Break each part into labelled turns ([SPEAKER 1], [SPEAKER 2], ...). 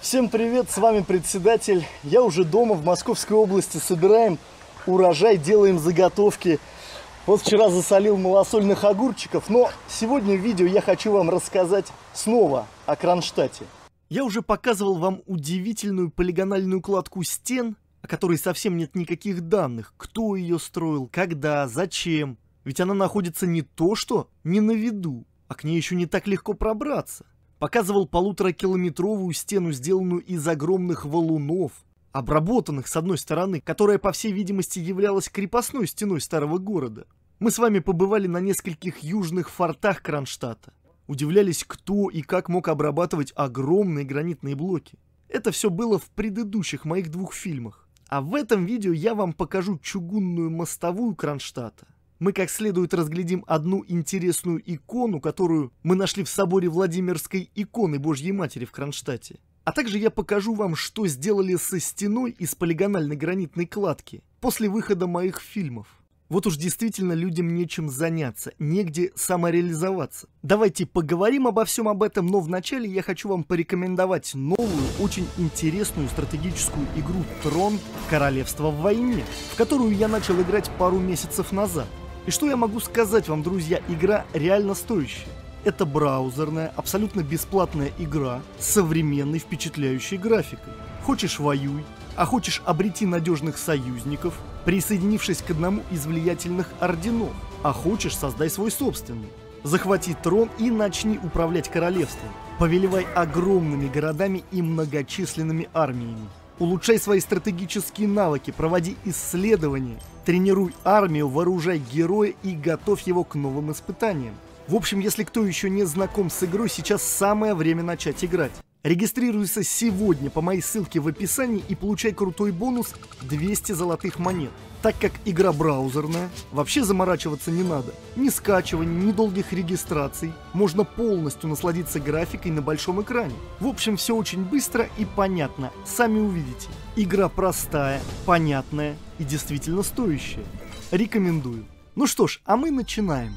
[SPEAKER 1] Всем привет, с вами председатель. Я уже дома в Московской области собираем урожай, делаем заготовки. Вот вчера засолил малосольных огурчиков, но сегодня в видео я хочу вам рассказать снова о Кронштадте. Я уже показывал вам удивительную полигональную кладку стен, о которой совсем нет никаких данных, кто ее строил, когда, зачем. Ведь она находится не то что не на виду, а к ней еще не так легко пробраться показывал полуторакилометровую стену, сделанную из огромных валунов, обработанных с одной стороны, которая, по всей видимости, являлась крепостной стеной старого города. Мы с вами побывали на нескольких южных фортах Кронштадта. Удивлялись, кто и как мог обрабатывать огромные гранитные блоки. Это все было в предыдущих моих двух фильмах. А в этом видео я вам покажу чугунную мостовую Кронштадта мы как следует разглядим одну интересную икону, которую мы нашли в соборе Владимирской иконы Божьей Матери в Кронштадте. А также я покажу вам, что сделали со стеной из полигональной гранитной кладки после выхода моих фильмов. Вот уж действительно людям нечем заняться, негде самореализоваться. Давайте поговорим обо всем об этом, но вначале я хочу вам порекомендовать новую, очень интересную стратегическую игру «Трон. Королевство в войне», в которую я начал играть пару месяцев назад. И что я могу сказать вам, друзья, игра реально стоящая. Это браузерная, абсолютно бесплатная игра с современной впечатляющей графикой. Хочешь воюй, а хочешь обрети надежных союзников, присоединившись к одному из влиятельных орденов, а хочешь создай свой собственный. Захвати трон и начни управлять королевством, повелевай огромными городами и многочисленными армиями. Улучшай свои стратегические навыки, проводи исследования, тренируй армию, вооружай героя и готовь его к новым испытаниям. В общем, если кто еще не знаком с игрой, сейчас самое время начать играть. Регистрируйся сегодня по моей ссылке в описании и получай крутой бонус 200 золотых монет. Так как игра браузерная, вообще заморачиваться не надо. Ни скачиваний, ни долгих регистраций. Можно полностью насладиться графикой на большом экране. В общем, все очень быстро и понятно. Сами увидите. Игра простая, понятная и действительно стоящая. Рекомендую. Ну что ж, а мы начинаем.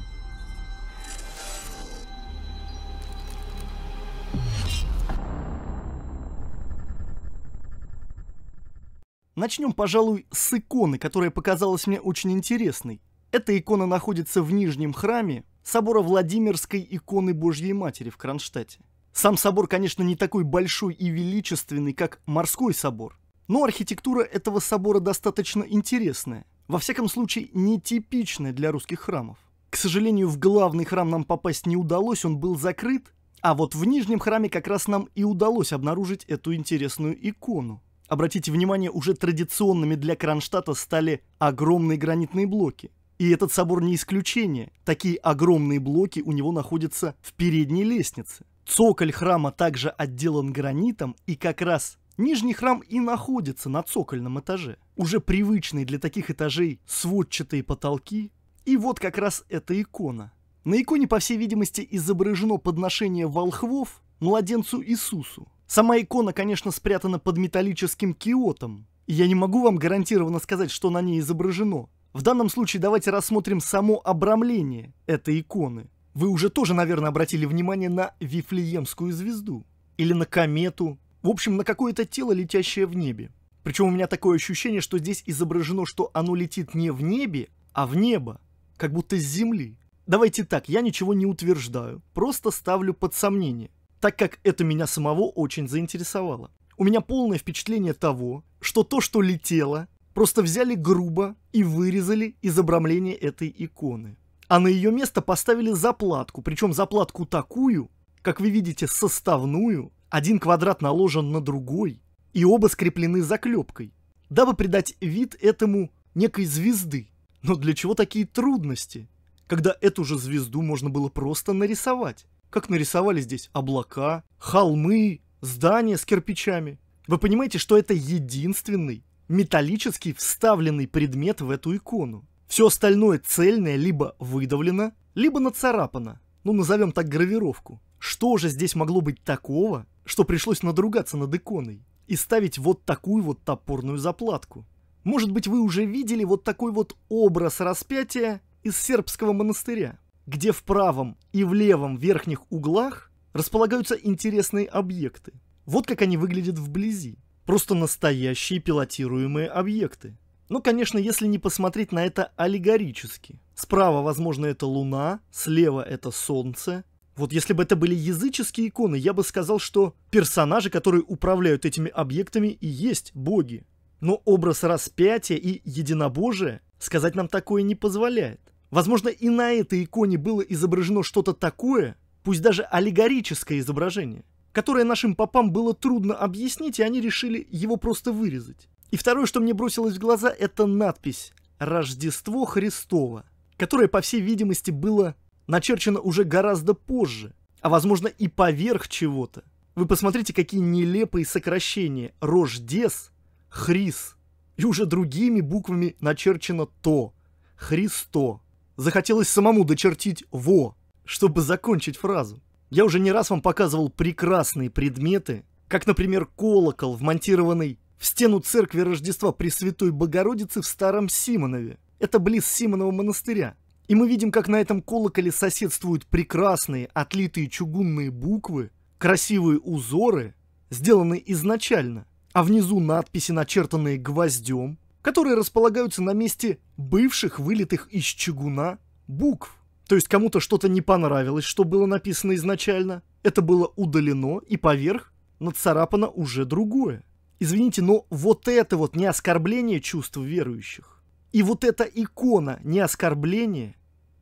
[SPEAKER 1] Начнем, пожалуй, с иконы, которая показалась мне очень интересной. Эта икона находится в Нижнем храме собора Владимирской иконы Божьей Матери в Кронштадте. Сам собор, конечно, не такой большой и величественный, как морской собор, но архитектура этого собора достаточно интересная, во всяком случае нетипичная для русских храмов. К сожалению, в главный храм нам попасть не удалось, он был закрыт, а вот в Нижнем храме как раз нам и удалось обнаружить эту интересную икону обратите внимание, уже традиционными для Кронштадта стали огромные гранитные блоки. И этот собор не исключение. Такие огромные блоки у него находятся в передней лестнице. Цоколь храма также отделан гранитом, и как раз нижний храм и находится на цокольном этаже. Уже привычные для таких этажей сводчатые потолки. И вот как раз эта икона. На иконе, по всей видимости, изображено подношение волхвов младенцу Иисусу. Сама икона, конечно, спрятана под металлическим киотом. И я не могу вам гарантированно сказать, что на ней изображено. В данном случае давайте рассмотрим само обрамление этой иконы. Вы уже тоже, наверное, обратили внимание на Вифлеемскую звезду. Или на комету. В общем, на какое-то тело, летящее в небе. Причем у меня такое ощущение, что здесь изображено, что оно летит не в небе, а в небо. Как будто с земли. Давайте так, я ничего не утверждаю. Просто ставлю под сомнение так как это меня самого очень заинтересовало. У меня полное впечатление того, что то, что летело, просто взяли грубо и вырезали из обрамления этой иконы. А на ее место поставили заплатку, причем заплатку такую, как вы видите, составную, один квадрат наложен на другой, и оба скреплены заклепкой, дабы придать вид этому некой звезды. Но для чего такие трудности, когда эту же звезду можно было просто нарисовать? как нарисовали здесь облака, холмы, здания с кирпичами. Вы понимаете, что это единственный металлический вставленный предмет в эту икону. Все остальное цельное либо выдавлено, либо нацарапано. Ну, назовем так гравировку. Что же здесь могло быть такого, что пришлось надругаться над иконой и ставить вот такую вот топорную заплатку? Может быть, вы уже видели вот такой вот образ распятия из сербского монастыря? где в правом и в левом верхних углах располагаются интересные объекты. Вот как они выглядят вблизи. Просто настоящие пилотируемые объекты. Ну, конечно, если не посмотреть на это аллегорически. Справа, возможно, это Луна, слева это Солнце. Вот если бы это были языческие иконы, я бы сказал, что персонажи, которые управляют этими объектами, и есть боги. Но образ распятия и единобожия сказать нам такое не позволяет. Возможно, и на этой иконе было изображено что-то такое, пусть даже аллегорическое изображение, которое нашим попам было трудно объяснить, и они решили его просто вырезать. И второе, что мне бросилось в глаза, это надпись «Рождество Христово», которая, по всей видимости, было начерчено уже гораздо позже, а возможно и поверх чего-то. Вы посмотрите, какие нелепые сокращения. Рождес, Хрис. И уже другими буквами начерчено то. Христо захотелось самому дочертить «во», чтобы закончить фразу. Я уже не раз вам показывал прекрасные предметы, как, например, колокол, вмонтированный в стену церкви Рождества Пресвятой Богородицы в Старом Симонове. Это близ Симонова монастыря. И мы видим, как на этом колоколе соседствуют прекрасные, отлитые чугунные буквы, красивые узоры, сделанные изначально, а внизу надписи, начертанные гвоздем, которые располагаются на месте бывших вылитых из чугуна букв. То есть кому-то что-то не понравилось, что было написано изначально. Это было удалено, и поверх нацарапано уже другое. Извините, но вот это вот не оскорбление чувств верующих. И вот эта икона не оскорбление.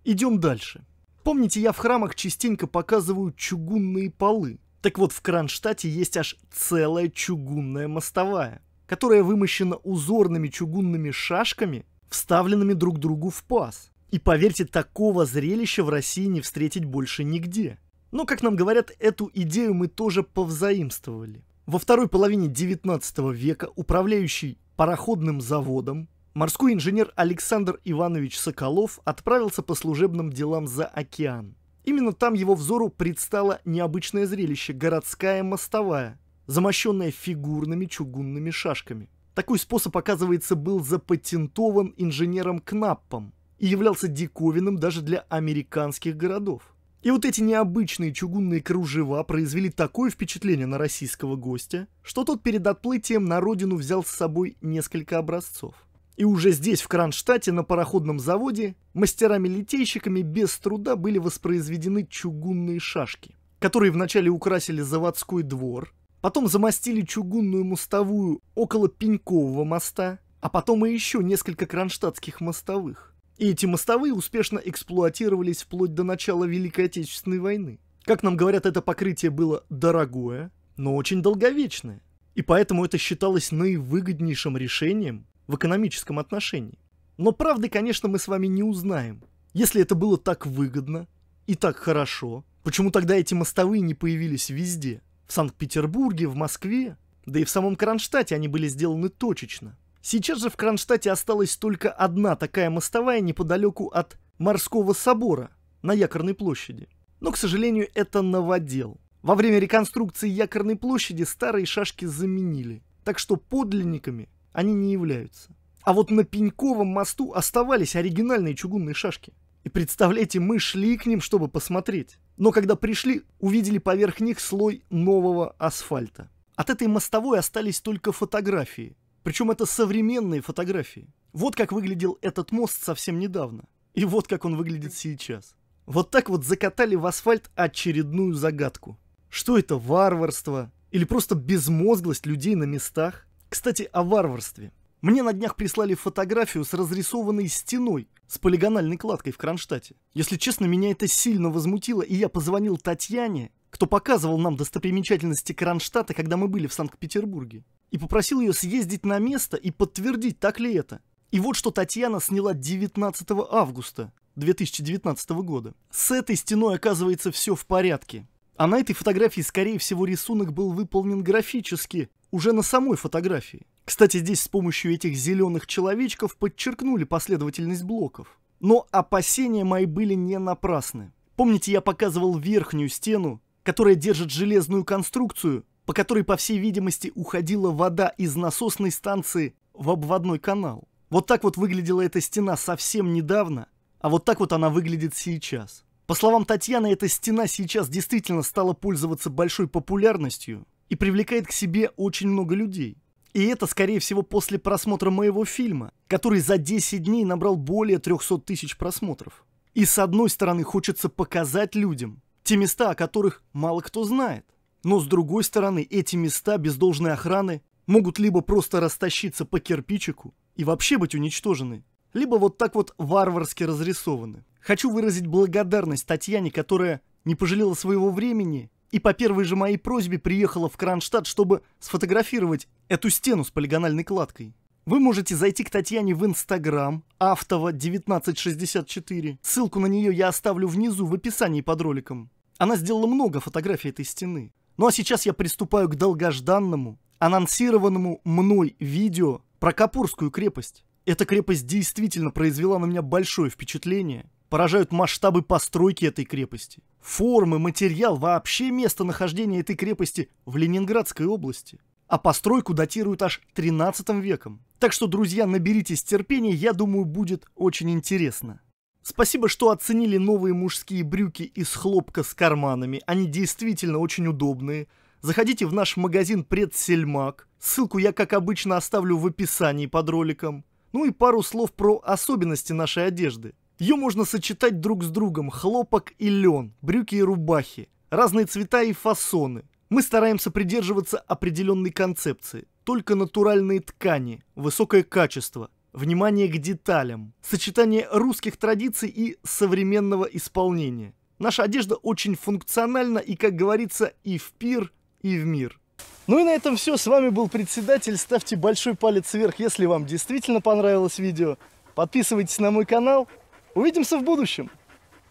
[SPEAKER 1] Идем дальше. Помните, я в храмах частенько показываю чугунные полы. Так вот, в Кронштадте есть аж целая чугунная мостовая которая вымощена узорными чугунными шашками, вставленными друг другу в паз. И поверьте, такого зрелища в России не встретить больше нигде. Но, как нам говорят, эту идею мы тоже повзаимствовали. Во второй половине 19 века управляющий пароходным заводом морской инженер Александр Иванович Соколов отправился по служебным делам за океан. Именно там его взору предстало необычное зрелище – городская мостовая, замощенная фигурными чугунными шашками. Такой способ, оказывается, был запатентован инженером Кнаппом и являлся диковинным даже для американских городов. И вот эти необычные чугунные кружева произвели такое впечатление на российского гостя, что тот перед отплытием на родину взял с собой несколько образцов. И уже здесь, в Кронштадте, на пароходном заводе, мастерами-литейщиками без труда были воспроизведены чугунные шашки, которые вначале украсили заводской двор, Потом замостили чугунную мостовую около Пенькового моста, а потом и еще несколько кронштадтских мостовых. И эти мостовые успешно эксплуатировались вплоть до начала Великой Отечественной войны. Как нам говорят, это покрытие было дорогое, но очень долговечное. И поэтому это считалось наивыгоднейшим решением в экономическом отношении. Но правды, конечно, мы с вами не узнаем. Если это было так выгодно и так хорошо, почему тогда эти мостовые не появились везде? В Санкт-Петербурге, в Москве, да и в самом Кронштадте они были сделаны точечно. Сейчас же в Кронштадте осталась только одна такая мостовая неподалеку от Морского собора на Якорной площади. Но, к сожалению, это новодел. Во время реконструкции Якорной площади старые шашки заменили, так что подлинниками они не являются. А вот на Пеньковом мосту оставались оригинальные чугунные шашки. И представляете, мы шли к ним, чтобы посмотреть. Но когда пришли, увидели поверх них слой нового асфальта. От этой мостовой остались только фотографии. Причем это современные фотографии. Вот как выглядел этот мост совсем недавно. И вот как он выглядит сейчас. Вот так вот закатали в асфальт очередную загадку. Что это варварство? Или просто безмозглость людей на местах? Кстати, о варварстве. Мне на днях прислали фотографию с разрисованной стеной, с полигональной кладкой в Кронштадте. Если честно, меня это сильно возмутило, и я позвонил Татьяне, кто показывал нам достопримечательности Кронштадта, когда мы были в Санкт-Петербурге, и попросил ее съездить на место и подтвердить, так ли это. И вот что Татьяна сняла 19 августа 2019 года. С этой стеной оказывается все в порядке. А на этой фотографии, скорее всего, рисунок был выполнен графически, уже на самой фотографии. Кстати, здесь с помощью этих зеленых человечков подчеркнули последовательность блоков. Но опасения мои были не напрасны. Помните, я показывал верхнюю стену, которая держит железную конструкцию, по которой, по всей видимости, уходила вода из насосной станции в обводной канал. Вот так вот выглядела эта стена совсем недавно, а вот так вот она выглядит сейчас. По словам Татьяны, эта стена сейчас действительно стала пользоваться большой популярностью и привлекает к себе очень много людей. И это, скорее всего, после просмотра моего фильма, который за 10 дней набрал более 300 тысяч просмотров. И с одной стороны хочется показать людям те места, о которых мало кто знает. Но с другой стороны, эти места без должной охраны могут либо просто растащиться по кирпичику и вообще быть уничтожены, либо вот так вот варварски разрисованы. Хочу выразить благодарность Татьяне, которая не пожалела своего времени и по первой же моей просьбе приехала в Кронштадт, чтобы сфотографировать эту стену с полигональной кладкой. Вы можете зайти к Татьяне в Инстаграм автова 1964. Ссылку на нее я оставлю внизу в описании под роликом. Она сделала много фотографий этой стены. Ну а сейчас я приступаю к долгожданному, анонсированному мной видео про Капурскую крепость. Эта крепость действительно произвела на меня большое впечатление поражают масштабы постройки этой крепости. Формы, материал, вообще местонахождение этой крепости в Ленинградской области. А постройку датируют аж 13 веком. Так что, друзья, наберитесь терпения, я думаю, будет очень интересно. Спасибо, что оценили новые мужские брюки из хлопка с карманами. Они действительно очень удобные. Заходите в наш магазин «Предсельмак». Ссылку я, как обычно, оставлю в описании под роликом. Ну и пару слов про особенности нашей одежды. Ее можно сочетать друг с другом, хлопок и лен, брюки и рубахи, разные цвета и фасоны. Мы стараемся придерживаться определенной концепции. Только натуральные ткани, высокое качество, внимание к деталям, сочетание русских традиций и современного исполнения. Наша одежда очень функциональна и, как говорится, и в пир, и в мир. Ну и на этом все. С вами был председатель. Ставьте большой палец вверх, если вам действительно понравилось видео. Подписывайтесь на мой канал. Увидимся в будущем.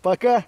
[SPEAKER 1] Пока!